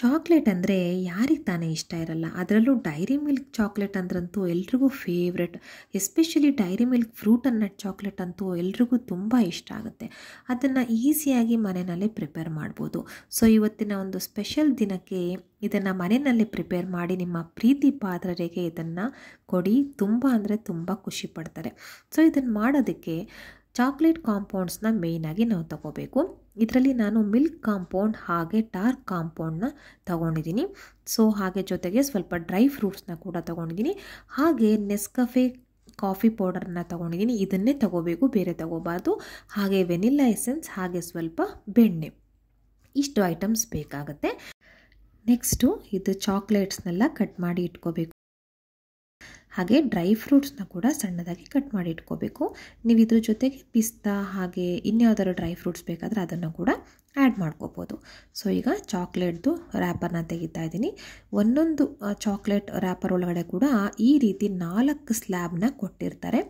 chocolate ಅಂದರೆ ಯಾರಿಗೆ ತಾನೇ ಇಷ್ಟ ಇರಲ್ಲ ಅದರಲ್ಲೂ ಡೈರಿ ಮಿಲ್ಕ್ ಚಾಕ್ಲೇಟ್ ಅಂದ್ರಂತೂ ಎಲ್ರಿಗೂ favourite especially Dairy Milk fruit and nut chocolate ಅಂತೂ ಎಲ್ರಿಗೂ ತುಂಬ ಇಷ್ಟ ಆಗುತ್ತೆ ಅದನ್ನು ಈಸಿಯಾಗಿ ಮನೆಯಲ್ಲೇ ಪ್ರಿಪೇರ್ ಮಾಡ್ಬೋದು ಸೊ ಇವತ್ತಿನ ಒಂದು ಸ್ಪೆಷಲ್ ದಿನಕ್ಕೆ ಇದನ್ನು ಮನೆಯಲ್ಲಿ ಪ್ರಿಪೇರ್ ಮಾಡಿ ನಿಮ್ಮ ಪ್ರೀತಿ ಪಾತ್ರರಿಗೆ ಇದನ್ನು ಕೊಡಿ ತುಂಬ ಅಂದರೆ ತುಂಬ ಖುಷಿ ಪಡ್ತಾರೆ ಸೊ ಇದನ್ನು ಮಾಡೋದಕ್ಕೆ ಚಾಕ್ಲೇಟ್ ಕಾಂಪೌಂಡ್ಸ್ನ ಮೇಯ್ನಾಗಿ ನಾವು ತಗೋಬೇಕು ಇದರಲ್ಲಿ ನಾನು ಮಿಲ್ಕ್ ಕಾಂಪೌಂಡ್ ಹಾಗೆ ಡಾರ್ಕ್ ಕಾಂಪೌಂಡ್ನ ತಗೊಂಡಿದ್ದೀನಿ ಸೊ ಹಾಗೆ ಜೊತೆಗೆ ಸ್ವಲ್ಪ ಡ್ರೈ ಫ್ರೂಟ್ಸ್ನ ಕೂಡ ತಗೊಂಡಿದ್ದೀನಿ ಹಾಗೆ ನೆಸ್ಕಫೆ ಕಾಫಿ ಪೌಡರ್ನ ತೊಗೊಂಡಿದ್ದೀನಿ ಇದನ್ನೇ ತಗೋಬೇಕು ಬೇರೆ ತಗೋಬಾರ್ದು ಹಾಗೆ ವೆನಿಲ್ಲಾ ಎಸೆನ್ಸ್ ಹಾಗೆ ಸ್ವಲ್ಪ ಬೆಣ್ಣೆ ಇಷ್ಟು ಐಟಮ್ಸ್ ಬೇಕಾಗುತ್ತೆ ನೆಕ್ಸ್ಟು ಇದು ಚಾಕ್ಲೇಟ್ಸ್ನೆಲ್ಲ ಕಟ್ ಮಾಡಿ ಇಟ್ಕೋಬೇಕು ಹಾಗೆ ಡ್ರೈ ಫ್ರೂಟ್ಸ್ನ ಕೂಡ ಸಣ್ಣದಾಗಿ ಕಟ್ ಮಾಡಿ ಇಟ್ಕೋಬೇಕು ನೀವು ಇದ್ರ ಜೊತೆಗೆ ಪಿಸ್ತಾ ಹಾಗೆ ಇನ್ಯಾವುದಾದ್ರು ಡ್ರೈ ಫ್ರೂಟ್ಸ್ ಬೇಕಾದರೆ ಅದನ್ನು ಕೂಡ ಆ್ಯಡ್ ಮಾಡ್ಕೋಬೋದು ಸೊ ಈಗ ಚಾಕ್ಲೇಟ್ದು ರ್ಯಾಪರ್ನ ತೆಗಿತಾ ಇದ್ದೀನಿ ಒಂದೊಂದು ಚಾಕ್ಲೇಟ್ ರ್ಯಾಪರ್ ಒಳಗಡೆ ಕೂಡ ಈ ರೀತಿ ನಾಲ್ಕು ಸ್ಲ್ಯಾಬ್ನ ಕೊಟ್ಟಿರ್ತಾರೆ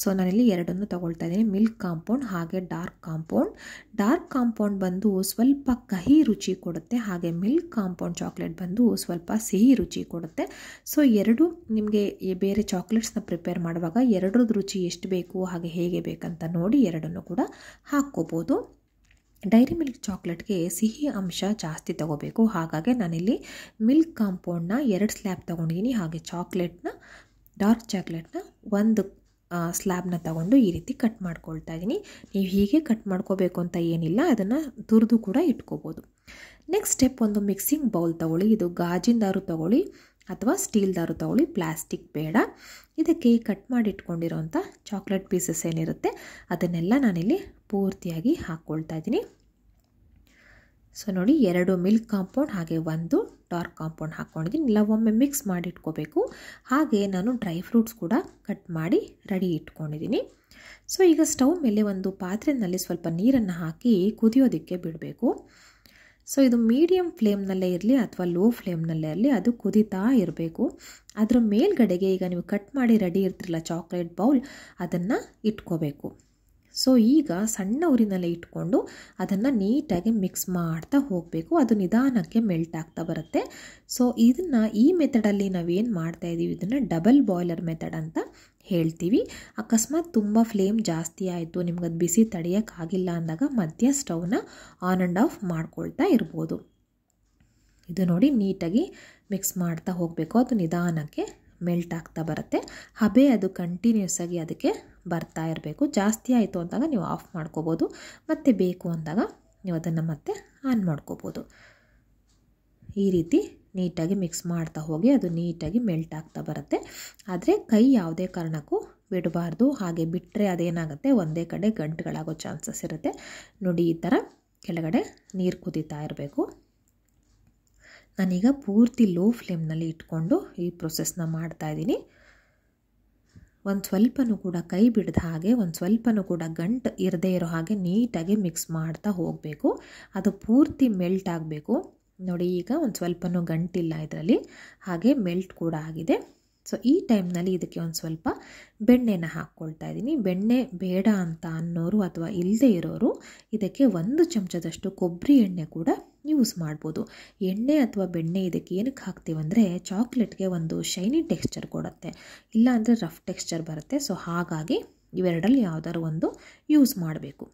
ಸೊ ನಾನಿಲ್ಲಿ ಎರಡನ್ನು ತಗೊಳ್ತಾ ಇದ್ದೀನಿ ಮಿಲ್ಕ್ ಕಾಂಪೌಂಡ್ ಹಾಗೆ ಡಾರ್ಕ್ ಕಾಂಪೌಂಡ್ ಡಾರ್ಕ್ ಕಾಂಪೌಂಡ್ ಬಂದು ಸ್ವಲ್ಪ ಕಹಿ ರುಚಿ ಕೊಡುತ್ತೆ ಹಾಗೆ ಮಿಲ್ಕ್ ಕಾಂಪೌಂಡ್ ಚಾಕ್ಲೇಟ್ ಬಂದು ಸ್ವಲ್ಪ ಸಿಹಿ ರುಚಿ ಕೊಡುತ್ತೆ ಸೊ ಎರಡು ನಿಮಗೆ ಬೇರೆ ಚಾಕ್ಲೇಟ್ಸ್ನ ಪ್ರಿಪೇರ್ ಮಾಡುವಾಗ ಎರಡರದ್ದು ರುಚಿ ಎಷ್ಟು ಬೇಕು ಹಾಗೆ ಹೇಗೆ ಬೇಕಂತ ನೋಡಿ ಎರಡನ್ನು ಕೂಡ ಹಾಕ್ಕೋಬೋದು ಡೈರಿ ಮಿಲ್ಕ್ ಚಾಕ್ಲೇಟ್ಗೆ ಸಿಹಿ ಅಂಶ ಜಾಸ್ತಿ ತಗೋಬೇಕು ಹಾಗಾಗಿ ನಾನಿಲ್ಲಿ ಮಿಲ್ಕ್ ಕಾಂಪೌಂಡ್ನ ಎರಡು ಸ್ಲ್ಯಾಬ್ ತೊಗೊಂಡಿದ್ದೀನಿ ಹಾಗೆ ಚಾಕ್ಲೇಟ್ನ ಡಾರ್ಕ್ ಚಾಕ್ಲೇಟ್ನ ಒಂದು ಸ್ಲ್ಯಾಬ್ನ ತಗೊಂಡು ಈ ರೀತಿ ಕಟ್ ಮಾಡ್ಕೊಳ್ತಾ ಇದ್ದೀನಿ ನೀವು ಹೀಗೆ ಕಟ್ ಮಾಡ್ಕೋಬೇಕು ಅಂತ ಏನಿಲ್ಲ ಅದನ್ನು ತುರಿದು ಕೂಡ ಇಟ್ಕೋಬೋದು ನೆಕ್ಸ್ಟ್ ಸ್ಟೆಪ್ ಒಂದು ಮಿಕ್ಸಿಂಗ್ ಬೌಲ್ ತಗೊಳ್ಳಿ ಇದು ಗಾಜಿನ ತಗೊಳ್ಳಿ ಅಥವಾ ಸ್ಟೀಲ್ದಾರು ತಗೊಳ್ಳಿ ಪ್ಲಾಸ್ಟಿಕ್ ಬೇಡ ಇದಕ್ಕೆ ಕಟ್ ಮಾಡಿ ಮಾಡಿಟ್ಕೊಂಡಿರೋಂಥ ಚಾಕ್ಲೇಟ್ ಪೀಸಸ್ ಏನಿರುತ್ತೆ ಅದನ್ನೆಲ್ಲ ನಾನಿಲ್ಲಿ ಪೂರ್ತಿಯಾಗಿ ಹಾಕ್ಕೊಳ್ತಾ ಇದ್ದೀನಿ ಸೊ ನೋಡಿ ಎರಡು ಮಿಲ್ಕ್ ಕಾಂಪೌಂಡ್ ಹಾಗೆ ಒಂದು ಡಾರ್ಕ್ ಕಾಂಪೌಂಡ್ ಹಾಕ್ಕೊಂಡಿದ್ದೀನಿ ಇಲ್ಲ ಒಮ್ಮೆ ಮಿಕ್ಸ್ ಮಾಡಿ ಇಟ್ಕೋಬೇಕು ಹಾಗೆ ನಾನು ಡ್ರೈ ಫ್ರೂಟ್ಸ್ ಕೂಡ ಕಟ್ ಮಾಡಿ ರೆಡಿ ಇಟ್ಕೊಂಡಿದ್ದೀನಿ ಸೊ ಈಗ ಸ್ಟವ್ ಮೇಲೆ ಒಂದು ಪಾತ್ರೆನಲ್ಲಿ ಸ್ವಲ್ಪ ನೀರನ್ನು ಹಾಕಿ ಕುದಿಯೋದಕ್ಕೆ ಬಿಡಬೇಕು ಸೊ ಇದು ಮೀಡಿಯಮ್ ಫ್ಲೇಮ್ನಲ್ಲೇ ಇರಲಿ ಅಥವಾ ಲೋ ಫ್ಲೇಮ್ನಲ್ಲೇ ಇರಲಿ ಅದು ಕುದೀತಾ ಇರಬೇಕು ಅದರ ಮೇಲ್ಗಡೆಗೆ ಈಗ ನೀವು ಕಟ್ ಮಾಡಿ ರೆಡಿ ಇರ್ತಿರಲ್ಲ ಚಾಕ್ಲೇಟ್ ಬೌಲ್ ಅದನ್ನು ಇಟ್ಕೋಬೇಕು ಸೊ ಈಗ ಸಣ್ಣ ಉರಿನಲ್ಲೇ ಇಟ್ಕೊಂಡು ಅದನ್ನು ನೀಟಾಗಿ ಮಿಕ್ಸ್ ಮಾಡ್ತಾ ಹೋಗಬೇಕು ಅದು ನಿಧಾನಕ್ಕೆ ಮೆಲ್ಟ್ ಆಗ್ತಾ ಬರುತ್ತೆ ಸೊ ಇದನ್ನು ಈ ಮೆಥಡಲ್ಲಿ ನಾವೇನು ಮಾಡ್ತಾ ಇದ್ದೀವಿ ಇದನ್ನು ಡಬಲ್ ಬಾಯ್ಲರ್ ಮೆಥಡ್ ಅಂತ ಹೇಳ್ತೀವಿ ಅಕಸ್ಮಾತ್ ತುಂಬ ಫ್ಲೇಮ್ ಜಾಸ್ತಿ ಆಯಿತು ನಿಮ್ಗೆ ಅದು ಬಿಸಿ ತಡೆಯೋಕ್ಕಾಗಿಲ್ಲ ಅಂದಾಗ ಮಧ್ಯ ಸ್ಟವ್ನ ಆನ್ ಆ್ಯಂಡ್ ಆಫ್ ಮಾಡ್ಕೊಳ್ತಾ ಇರ್ಬೋದು ಇದು ನೋಡಿ ನೀಟಾಗಿ ಮಿಕ್ಸ್ ಮಾಡ್ತಾ ಹೋಗಬೇಕು ಅದು ನಿಧಾನಕ್ಕೆ ಮೆಲ್ಟ್ ಆಗ್ತಾ ಬರುತ್ತೆ ಹಬೆ ಅದು ಕಂಟಿನ್ಯೂಸ್ ಆಗಿ ಅದಕ್ಕೆ ಬರ್ತಾ ಇರಬೇಕು ಜಾಸ್ತಿ ಆಯಿತು ಅಂದಾಗ ನೀವು ಆಫ್ ಮಾಡ್ಕೋಬೋದು ಮತ್ತು ಬೇಕು ಅಂದಾಗ ನೀವು ಅದನ್ನು ಮತ್ತೆ ಆನ್ ಮಾಡ್ಕೋಬೋದು ಈ ರೀತಿ ನೀಟಾಗಿ ಮಿಕ್ಸ್ ಮಾಡ್ತಾ ಹೋಗಿ ಅದು ನೀಟಾಗಿ ಮೆಲ್ಟ್ ಆಗ್ತಾ ಬರುತ್ತೆ ಆದರೆ ಕೈ ಯಾವುದೇ ಕಾರಣಕ್ಕೂ ಬಿಡಬಾರ್ದು ಹಾಗೆ ಬಿಟ್ಟರೆ ಅದೇನಾಗುತ್ತೆ ಒಂದೇ ಕಡೆ ಗಂಟುಗಳಾಗೋ ಚಾನ್ಸಸ್ ಇರುತ್ತೆ ನೋಡಿ ಈ ಥರ ಕೆಳಗಡೆ ನೀರು ಕುದೀತಾ ಇರಬೇಕು ನಾನೀಗ ಪೂರ್ತಿ ಲೋ ಫ್ಲೇಮ್ನಲ್ಲಿ ಇಟ್ಕೊಂಡು ಈ ಪ್ರೊಸೆಸ್ನ ಮಾಡ್ತಾಯಿದ್ದೀನಿ ಒಂದು ಸ್ವಲ್ಪನೂ ಕೂಡ ಕೈ ಬಿಡದ ಹಾಗೆ ಒಂದು ಸ್ವಲ್ಪನೂ ಕೂಡ ಗಂಟು ಇರದೇ ಇರೋ ಹಾಗೆ ನೀಟಾಗಿ ಮಿಕ್ಸ್ ಮಾಡ್ತಾ ಹೋಗಬೇಕು ಅದು ಪೂರ್ತಿ ಮೆಲ್ಟ್ ಆಗಬೇಕು ನೋಡಿ ಈಗ ಒಂದು ಸ್ವಲ್ಪನೂ ಗಂಟಿಲ್ಲ ಇದರಲ್ಲಿ ಹಾಗೆ ಮೆಲ್ಟ್ ಕೂಡ ಆಗಿದೆ ಸೊ ಈ ಟೈಮ್ನಲ್ಲಿ ಇದಕ್ಕೆ ಒಂದು ಸ್ವಲ್ಪ ಬೆಣ್ಣೆನ ಹಾಕ್ಕೊಳ್ತಾ ಇದ್ದೀನಿ ಬೆಣ್ಣೆ ಬೇಡ ಅಂತ ಅನ್ನೋರು ಅಥವಾ ಇಲ್ಲದೆ ಇರೋರು ಇದಕ್ಕೆ ಒಂದು ಚಮಚದಷ್ಟು ಕೊಬ್ಬರಿ ಎಣ್ಣೆ ಕೂಡ ಯೂಸ್ ಮಾಡ್ಬೋದು ಎಣ್ಣೆ ಅಥವಾ ಬೆಣ್ಣೆ ಇದಕ್ಕೆ ಏನಕ್ಕೆ ಹಾಕ್ತೀವಂದರೆ ಚಾಕ್ಲೇಟ್ಗೆ ಒಂದು ಶೈನಿ ಟೆಕ್ಸ್ಚರ್ ಕೊಡುತ್ತೆ ಇಲ್ಲಾಂದರೆ ರಫ್ ಟೆಕ್ಸ್ಚರ್ ಬರುತ್ತೆ ಸೊ ಹಾಗಾಗಿ ಇವೆರಡರಲ್ಲಿ ಯಾವುದಾದ್ರು ಒಂದು ಯೂಸ್ ಮಾಡಬೇಕು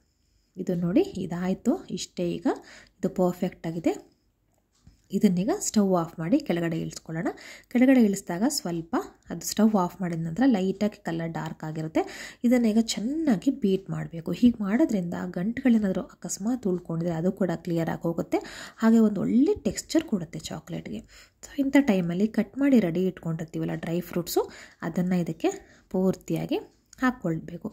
ಇದು ನೋಡಿ ಇದಾಯಿತು ಇಷ್ಟೇ ಈಗ ಇದು ಪರ್ಫೆಕ್ಟ್ ಆಗಿದೆ ಇದನ್ನೀಗ ಸ್ಟವ್ ಆಫ್ ಮಾಡಿ ಕೆಳಗಡೆ ಇಳಿಸ್ಕೊಳ್ಳೋಣ ಕೆಳಗಡೆ ಇಳಿಸಿದಾಗ ಸ್ವಲ್ಪ ಅದು ಸ್ಟವ್ ಆಫ್ ಮಾಡಿದ ನಂತರ ಲೈಟಾಗಿ ಕಲರ್ ಡಾರ್ಕ್ ಆಗಿರುತ್ತೆ ಇದನ್ನೀಗ ಚೆನ್ನಾಗಿ ಬೀಟ್ ಮಾಡಬೇಕು ಹೀಗೆ ಮಾಡೋದ್ರಿಂದ ಗಂಟುಗಳೇನಾದರೂ ಅಕಸ್ಮಾತ್ ಉಳ್ಕೊಂಡಿದ್ರೆ ಅದು ಕೂಡ ಕ್ಲಿಯರ್ ಆಗಿ ಹೋಗುತ್ತೆ ಹಾಗೆ ಒಂದು ಒಳ್ಳೆ ಟೆಕ್ಸ್ಚರ್ ಕೊಡುತ್ತೆ ಚಾಕ್ಲೇಟ್ಗೆ ಸೊ ಇಂಥ ಟೈಮಲ್ಲಿ ಕಟ್ ಮಾಡಿ ರೆಡಿ ಇಟ್ಕೊಂಡಿರ್ತೀವಲ್ಲ ಡ್ರೈ ಫ್ರೂಟ್ಸು ಅದನ್ನು ಇದಕ್ಕೆ ಪೂರ್ತಿಯಾಗಿ ಹಾಕ್ಕೊಳ್ಬೇಕು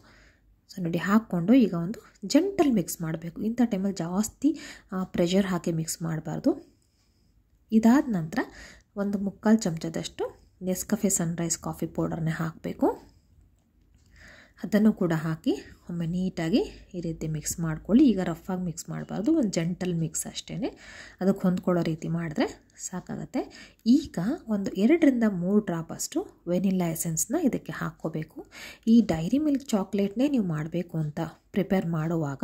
ಸೊ ನೋಡಿ ಹಾಕ್ಕೊಂಡು ಈಗ ಒಂದು ಜೆಂಟಲ್ ಮಿಕ್ಸ್ ಮಾಡಬೇಕು ಇಂಥ ಟೈಮಲ್ಲಿ ಜಾಸ್ತಿ ಪ್ರೆಷರ್ ಹಾಕಿ ಮಿಕ್ಸ್ ಮಾಡಬಾರ್ದು ಇದಾದ ನಂತರ ಒಂದು ಮುಕ್ಕಾಲು ಚಮಚದಷ್ಟು ನೆಸ್ಕಫೆ ಸನ್ರೈಸ್ ಕಾಫಿ ಪೌಡರ್ನೇ ಹಾಕಬೇಕು ಅದನ್ನು ಕೂಡ ಹಾಕಿ ಒಮ್ಮೆ ನೀಟಾಗಿ ಈ ರೀತಿ ಮಿಕ್ಸ್ ಮಾಡ್ಕೊಳ್ಳಿ ಈಗ ರಫಾಗಿ ಮಿಕ್ಸ್ ಮಾಡಬಾರ್ದು ಒಂದು ಜೆಂಟಲ್ ಮಿಕ್ಸ್ ಅಷ್ಟೇ ಅದಕ್ಕೆ ಹೊಂದ್ಕೊಳ್ಳೋ ರೀತಿ ಮಾಡಿದ್ರೆ ಸಾಕಾಗತ್ತೆ ಈಗ ಒಂದು ಎರಡರಿಂದ ಮೂರು ಡ್ರಾಪ್ ಅಷ್ಟು ವೆನಿಲ್ಲಾ ಎಸೆನ್ಸ್ನ ಇದಕ್ಕೆ ಹಾಕ್ಕೋಬೇಕು ಈ ಡೈರಿ ಮಿಲ್ಕ್ ಚಾಕ್ಲೇಟ್ನೇ ನೀವು ಮಾಡಬೇಕು ಅಂತ ಪ್ರಿಪೇರ್ ಮಾಡುವಾಗ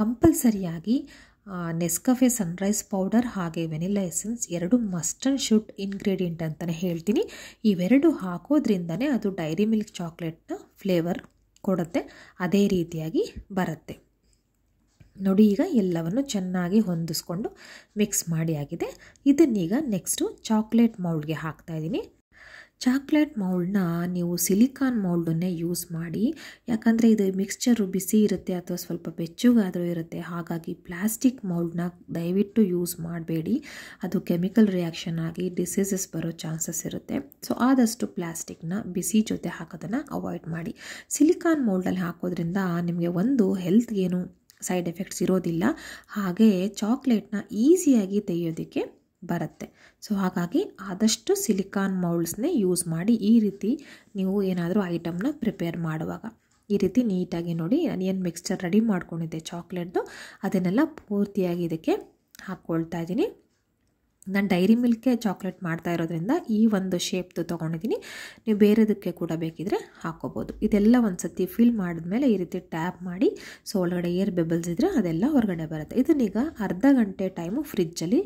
ಕಂಪಲ್ಸರಿಯಾಗಿ ನೆಸ್ಕಫೆ ಸನ್ರೈಸ್ ಪೌಡರ್ ಹಾಗೆ ವೆನಿಲಾ ಎಸೆನ್ಸ್ ಎರಡು ಮಸ್ಟ್ ಆ್ಯಂಡ್ ಶುಡ್ ಇಂಗ್ರೀಡಿಯೆಂಟ್ ಅಂತಲೇ ಹೇಳ್ತೀನಿ ಇವೆರಡು ಹಾಕೋದ್ರಿಂದನೇ ಅದು ಡೈರಿ ಮಿಲ್ಕ್ ಚಾಕ್ಲೇಟ್ನ ಫ್ಲೇವರ್ ಕೊಡುತ್ತೆ ಅದೇ ರೀತಿಯಾಗಿ ಬರುತ್ತೆ ನೋಡಿ ಈಗ ಎಲ್ಲವನ್ನು ಚೆನ್ನಾಗಿ ಹೊಂದಿಸ್ಕೊಂಡು ಮಿಕ್ಸ್ ಮಾಡಿ ಆಗಿದೆ ಇದನ್ನೀಗ ನೆಕ್ಸ್ಟು ಚಾಕ್ಲೇಟ್ ಮೌಲ್ಡ್ಗೆ ಹಾಕ್ತಾಯಿದ್ದೀನಿ ಚಾಕ್ಲೇಟ್ ಮೌಲ್ಡ್ನ ನೀವು ಸಿಲಿಕಾನ್ ಮೌಲ್ಡನ್ನೇ ಯೂಸ್ ಮಾಡಿ ಯಾಕಂದರೆ ಇದು ಮಿಕ್ಸ್ಚರು ಬಿಸಿ ಇರುತ್ತೆ ಅಥವಾ ಸ್ವಲ್ಪ ಬೆಚ್ಚಗಾದರೂ ಇರುತ್ತೆ ಹಾಗಾಗಿ ಪ್ಲಾಸ್ಟಿಕ್ ಮೌಲ್ಡ್ನ ದಯವಿಟ್ಟು ಯೂಸ್ ಮಾಡಬೇಡಿ ಅದು ಕೆಮಿಕಲ್ ರಿಯಾಕ್ಷನ್ ಆಗಿ ಡಿಸೀಸಸ್ ಬರೋ ಚಾನ್ಸಸ್ ಇರುತ್ತೆ ಸೊ ಆದಷ್ಟು ಪ್ಲಾಸ್ಟಿಕ್ನ ಬಿಸಿ ಜೊತೆ ಹಾಕೋದನ್ನು ಅವಾಯ್ಡ್ ಮಾಡಿ ಸಿಲಿಕಾನ್ ಮೌಲ್ಡಲ್ಲಿ ಹಾಕೋದ್ರಿಂದ ನಿಮಗೆ ಒಂದು ಹೆಲ್ತ್ಗೇನು ಸೈಡ್ ಎಫೆಕ್ಟ್ಸ್ ಇರೋದಿಲ್ಲ ಹಾಗೆ ಚಾಕ್ಲೇಟ್ನ ಈಸಿಯಾಗಿ ತೆಗೆಯೋದಕ್ಕೆ ಬರುತ್ತೆ ಸೊ ಹಾಗಾಗಿ ಆದಷ್ಟು ಸಿಲಿಕಾನ್ ಮೌಲ್ಡ್ಸ್ನೇ ಯೂಸ್ ಮಾಡಿ ಈ ರೀತಿ ನೀವು ಏನಾದರೂ ಐಟಮ್ನ ಪ್ರಿಪೇರ್ ಮಾಡುವಾಗ ಈ ರೀತಿ ನೀಟಾಗಿ ನೋಡಿ ಏನು ಮಿಕ್ಸ್ಚರ್ ರೆಡಿ ಮಾಡ್ಕೊಂಡಿದ್ದೆ ಚಾಕ್ಲೇಟ್ದು ಅದನ್ನೆಲ್ಲ ಪೂರ್ತಿಯಾಗಿ ಇದಕ್ಕೆ ಹಾಕ್ಕೊಳ್ತಾ ಇದ್ದೀನಿ ನಾನು ಡೈರಿ ಮಿಲ್ಕೆ ಚಾಕ್ಲೇಟ್ ಮಾಡ್ತಾ ಇರೋದ್ರಿಂದ ಈ ಒಂದು ಶೇಪ್ದು ತೊಗೊಂಡಿದ್ದೀನಿ ನೀವು ಬೇರೆದಕ್ಕೆ ಕೂಡ ಬೇಕಿದ್ರೆ ಹಾಕೋಬೋದು ಇದೆಲ್ಲ ಒಂದು ಸತಿ ಫಿಲ್ ಮಾಡಿದ್ಮೇಲೆ ಈ ರೀತಿ ಟ್ಯಾಪ್ ಮಾಡಿ ಸೊ ಒಳಗಡೆ ಏರ್ ಬೆಬಲ್ಸ್ ಇದ್ದರೆ ಅದೆಲ್ಲ ಹೊರಗಡೆ ಬರುತ್ತೆ ಇದನ್ನೀಗ ಅರ್ಧ ಗಂಟೆ ಟೈಮು ಫ್ರಿಜ್ಜಲ್ಲಿ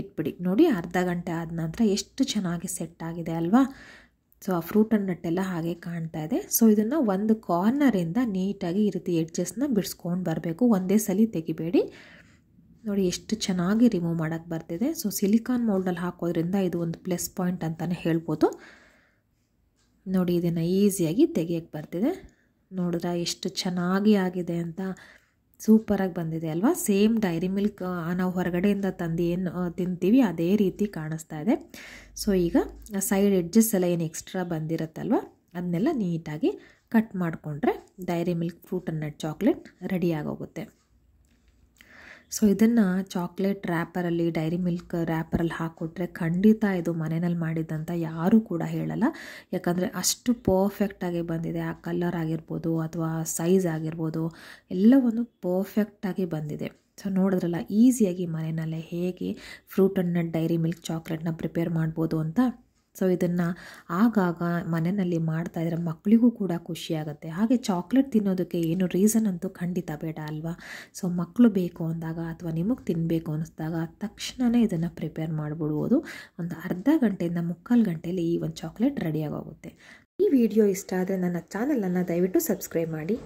ಇಟ್ಬಿಡಿ ನೋಡಿ ಅರ್ಧ ಗಂಟೆ ಆದ ನಂತರ ಎಷ್ಟು ಚೆನ್ನಾಗಿ ಸೆಟ್ ಆಗಿದೆ ಅಲ್ವಾ ಸೊ ಆ ಫ್ರೂಟ್ ಆ್ಯಂಡ್ ನಟ್ಟೆಲ್ಲ ಹಾಗೆ ಕಾಣ್ತಾ ಇದೆ ಸೊ ಇದನ್ನು ಒಂದು ಕಾರ್ನರಿಂದ ನೀಟಾಗಿ ಈ ರೀತಿ ಎಡ್ಜಸ್ನ ಬಿಡಿಸ್ಕೊಂಡು ಬರಬೇಕು ಒಂದೇ ಸಲ ತೆಗಿಬೇಡಿ ನೋಡಿ ಎಷ್ಟು ಚೆನ್ನಾಗಿ ರಿಮೂವ್ ಮಾಡೋಕ್ಕೆ ಬರ್ತಿದೆ ಸೊ ಸಿಲಿಕಾನ್ ಮೌಲ್ಡಲ್ಲಿ ಹಾಕೋದ್ರಿಂದ ಇದು ಒಂದು ಪ್ಲಸ್ ಪಾಯಿಂಟ್ ಅಂತಲೇ ಹೇಳ್ಬೋದು ನೋಡಿ ಇದನ್ನು ಈಸಿಯಾಗಿ ತೆಗಿಯೋಕ್ಕೆ ಬರ್ತಿದೆ ನೋಡಿದ್ರೆ ಎಷ್ಟು ಚೆನ್ನಾಗಿ ಆಗಿದೆ ಅಂತ ಸೂಪರಾಗಿ ಬಂದಿದೆ ಅಲ್ವಾ ಸೇಮ್ ಡೈರಿ ಮಿಲ್ಕ್ ನಾವು ಹೊರಗಡೆಯಿಂದ ತಂದು ಏನು ತಿಂತೀವಿ ಅದೇ ರೀತಿ ಕಾಣಿಸ್ತಾ ಇದೆ ಸೊ ಈಗ ಸೈಡ್ ಎಡ್ಜಸ್ ಎಲ್ಲ ಏನು ಎಕ್ಸ್ಟ್ರಾ ಬಂದಿರುತ್ತಲ್ವ ಅದನ್ನೆಲ್ಲ ನೀಟಾಗಿ ಕಟ್ ಮಾಡಿಕೊಂಡ್ರೆ Dairy Milk fruit and chocolate ready ಆಗೋಗುತ್ತೆ ಸೊ ಇದನ್ನು ಚಾಕ್ಲೇಟ್ ರ್ಯಾಪರಲ್ಲಿ ಡೈರಿ ಮಿಲ್ಕ್ ರ್ಯಾಪರಲ್ಲಿ ಹಾಕ್ಕೊಟ್ರೆ ಖಂಡಿತ ಇದು ಮನೆಯಲ್ಲಿ ಮಾಡಿದ್ದಂತ ಯಾರೂ ಕೂಡ ಹೇಳಲ್ಲ ಯಾಕಂದರೆ ಅಷ್ಟು ಪರ್ಫೆಕ್ಟಾಗಿ ಬಂದಿದೆ ಆ ಕಲರ್ ಆಗಿರ್ಬೋದು ಅಥವಾ ಸೈಜ್ ಆಗಿರ್ಬೋದು ಎಲ್ಲವನ್ನು ಪರ್ಫೆಕ್ಟಾಗಿ ಬಂದಿದೆ ಸೊ ನೋಡಿದ್ರಲ್ಲ ಈಸಿಯಾಗಿ ಮನೆಯಲ್ಲೇ ಹೇಗೆ ಫ್ರೂಟ್ ಆ್ಯಂಡ್ ಡೈರಿ ಮಿಲ್ಕ್ ಚಾಕ್ಲೇಟ್ನ ಪ್ರಿಪೇರ್ ಮಾಡ್ಬೋದು ಅಂತ ಸೊ ಇದನ್ನು ಆಗಾಗ ಮನೆಯಲ್ಲಿ ಮಾಡ್ತಾಯಿದ್ರೆ ಮಕ್ಕಳಿಗೂ ಕೂಡ ಖುಷಿಯಾಗುತ್ತೆ ಹಾಗೆ ಚಾಕ್ಲೇಟ್ ತಿನ್ನೋದಕ್ಕೆ ಏನು ರೀಸನ್ ಅಂತೂ ಖಂಡಿತ ಬೇಡ ಅಲ್ವಾ ಸೊ ಮಕ್ಕಳು ಬೇಕು ಅಂದಾಗ ಅಥವಾ ನಿಮಗೆ ತಿನ್ನಬೇಕು ಅನ್ನಿಸ್ದಾಗ ತಕ್ಷಣವೇ ಇದನ್ನು ಪ್ರಿಪೇರ್ ಮಾಡಿಬಿಡ್ಬೋದು ಒಂದು ಅರ್ಧ ಗಂಟೆಯಿಂದ ಮುಕ್ಕಾಲು ಗಂಟೆಯಲ್ಲಿ ಈ ಒಂದು ಚಾಕ್ಲೇಟ್ ರೆಡಿಯಾಗೋಗುತ್ತೆ ಈ ವಿಡಿಯೋ ಇಷ್ಟ ಆದರೆ ನನ್ನ ಚಾನಲನ್ನು ದಯವಿಟ್ಟು ಸಬ್ಸ್ಕ್ರೈಬ್ ಮಾಡಿ